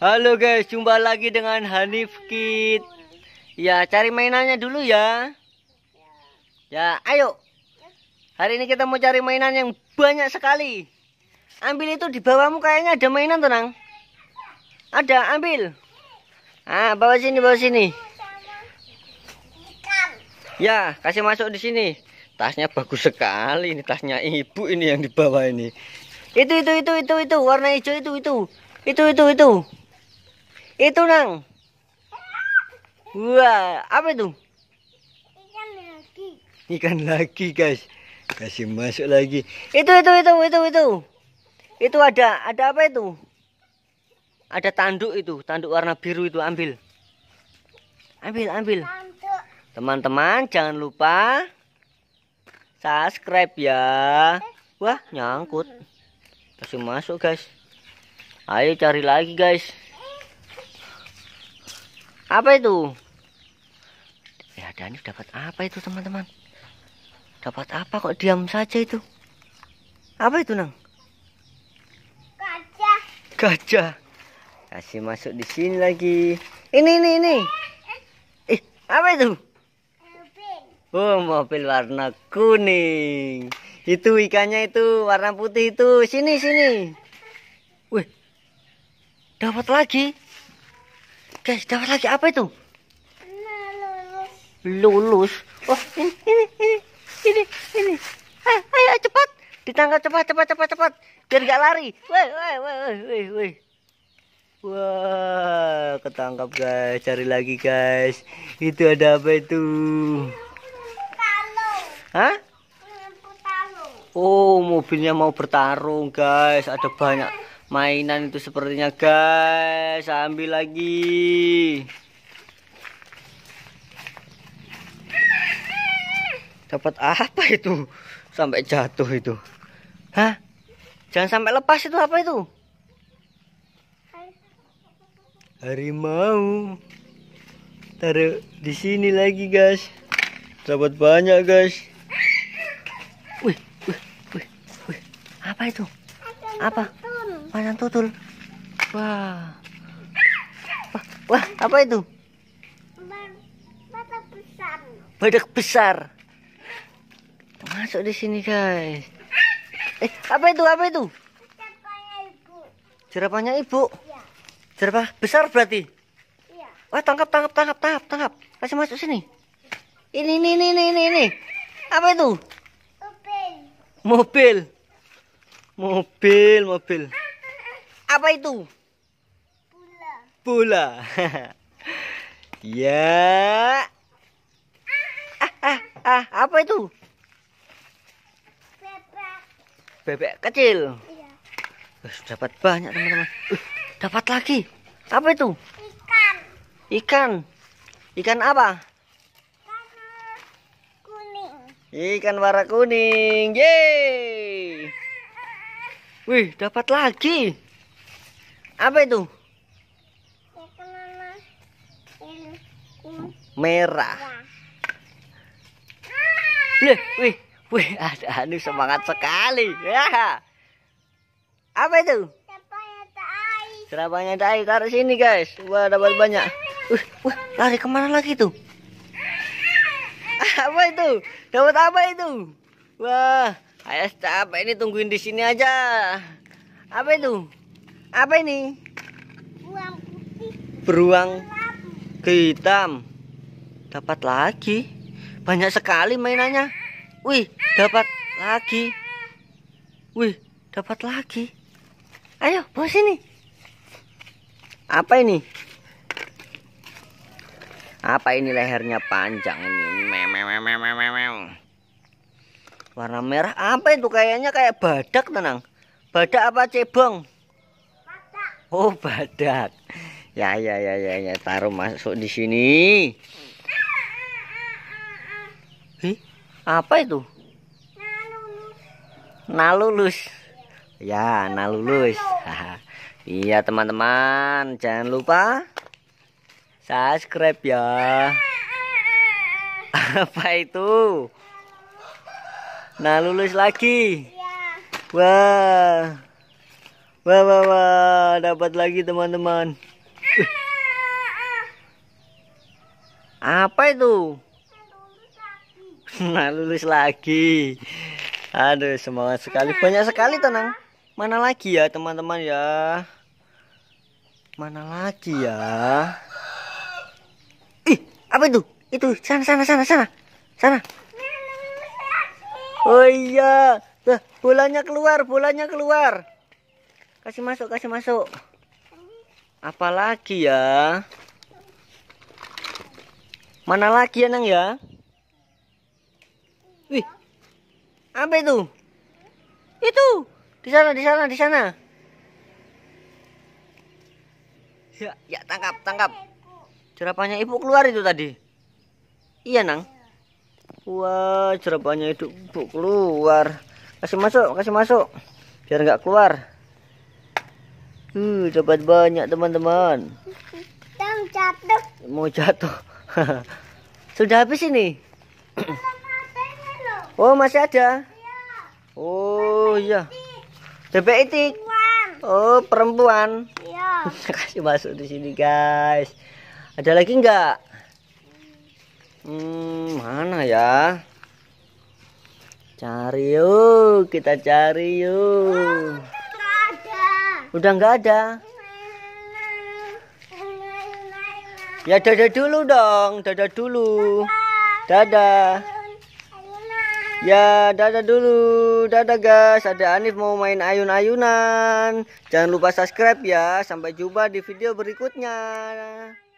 Halo guys, jumpa lagi dengan Hanif Kid. Ya, cari mainannya dulu ya. Ya, ayo. Hari ini kita mau cari mainan yang banyak sekali. Ambil itu di bawahmu kayaknya ada mainan tenang. Ada, ambil. Ah, bawa sini, bawa sini. Ya, kasih masuk di sini. Tasnya bagus sekali ini tasnya ibu ini yang dibawa ini. Itu itu itu itu itu warna hijau itu itu. Itu itu itu. Itu nang. Wah, apa itu? Ikan lagi. Ikan lagi, guys. Kasih masuk lagi. Itu itu itu itu itu. Itu ada ada apa itu? Ada tanduk itu, tanduk warna biru itu ambil. Ambil, ambil. Teman-teman jangan lupa subscribe ya. Wah, nyangkut. Kasih masuk, guys. Ayo cari lagi, guys. Apa itu? Ya Danif dapat apa itu teman-teman? Dapat apa kok diam saja itu? Apa itu Nang? Gajah. Gajah. Kasih masuk di sini lagi. Ini ini ini. Eh, apa itu? Mobil. Oh, mobil warna kuning. Itu ikannya itu warna putih itu. Sini sini. Wih. Dapat lagi. Guys, dapat lagi apa itu? Nah, lulus. Wah, ini, ini, ini, ini, ini. Ayo, ayo cepat. Ditangkap cepat, cepat, cepat, cepat. Biar gak lari. Woi, woi, woi, woi, woi. Wah, ketangkap guys. Cari lagi guys. Itu ada apa itu? Hah? Oh, mobilnya mau bertarung guys. Ada banyak mainan itu sepertinya guys ambil lagi dapat apa itu sampai jatuh itu hah jangan sampai lepas itu apa itu harimau taruh di sini lagi guys dapat banyak guys wih wih wih wih apa itu apa panjang tutul wah wah, apa itu badak besar badak besar masuk di sini guys eh apa itu apa itu jerapahnya ibu jerapahnya ibu ya. jerapah besar berarti iya wah tangkap tangkap tangkap tangkap tangkap kasih masuk sini ini ini ini ini ini apa itu mobil mobil mobil mobil apa itu? Bola. Bola. ya. Ah, ah, ah, ah, apa itu? Bebek. Bebek kecil. Iya. Uh, dapat banyak, teman-teman. Uh, dapat lagi. Apa itu? Ikan. Ikan. Ikan apa? Ikan warna kuning. Yeay. Wih, dapat lagi. Apa itu? Merah. Wih, wih, wih, ada anu semangat sekali. Ya. Apa itu? Serabanya tai taruh sini guys. Wah dapat banyak. Wih, wih, lari kemana lagi tuh? Apa itu? Dapat apa itu? Wah, ayah capek ini tungguin di sini aja. Apa itu? apa ini beruang putih beruang hitam dapat lagi banyak sekali mainannya wih dapat lagi wih dapat lagi ayo bawa sini apa ini apa ini lehernya panjang ini warna merah apa itu kayaknya kayak badak tenang badak apa cebong Oh, badak. Ya, ya, ya, ya, ya, taruh masuk di sini. Hi, apa itu? Nalulus. Ya, nalulus. Iya, teman-teman, jangan lupa subscribe ya. Apa itu? Nah, lulus lagi. Iya. Wah. Wah. Wah, wah, wah, dapat lagi teman-teman. Apa itu? Nah, lulus lagi. Aduh, semangat sekali. Banyak sekali tenang. Mana lagi ya, teman-teman ya? Mana lagi ya? Ih, apa itu? Itu sana sana sana sana. Sana. Oh iya, Tuh, nah, bolanya keluar, bolanya keluar. Kasih masuk, kasih masuk. Apalagi ya? Mana lagi ya, Nang ya? Wih. Apa itu? Itu. Di sana, di sana, di sana. Ya, ya tangkap, tangkap. Jerapahnya ibu keluar itu tadi. Iya, Nang. Wah, jerapahnya ibu keluar. Kasih masuk, kasih masuk. Biar nggak keluar. Huh, hmm, dapat banyak teman-teman. jatuh. Mau jatuh. Sudah habis ini? oh, masih ada? Iya. Oh, iya. Bebek itik. Oh, perempuan. Iya. Kasih masuk di sini, guys. Ada lagi enggak? Hmm, mana ya? Cari yuk, kita cari yuk. Oh, Udah nggak ada. Ya dadah dulu dong, dadah dulu. Dadah. Ya dadah dulu, dadah guys. Ada Anif mau main ayun-ayunan. Jangan lupa subscribe ya. Sampai jumpa di video berikutnya.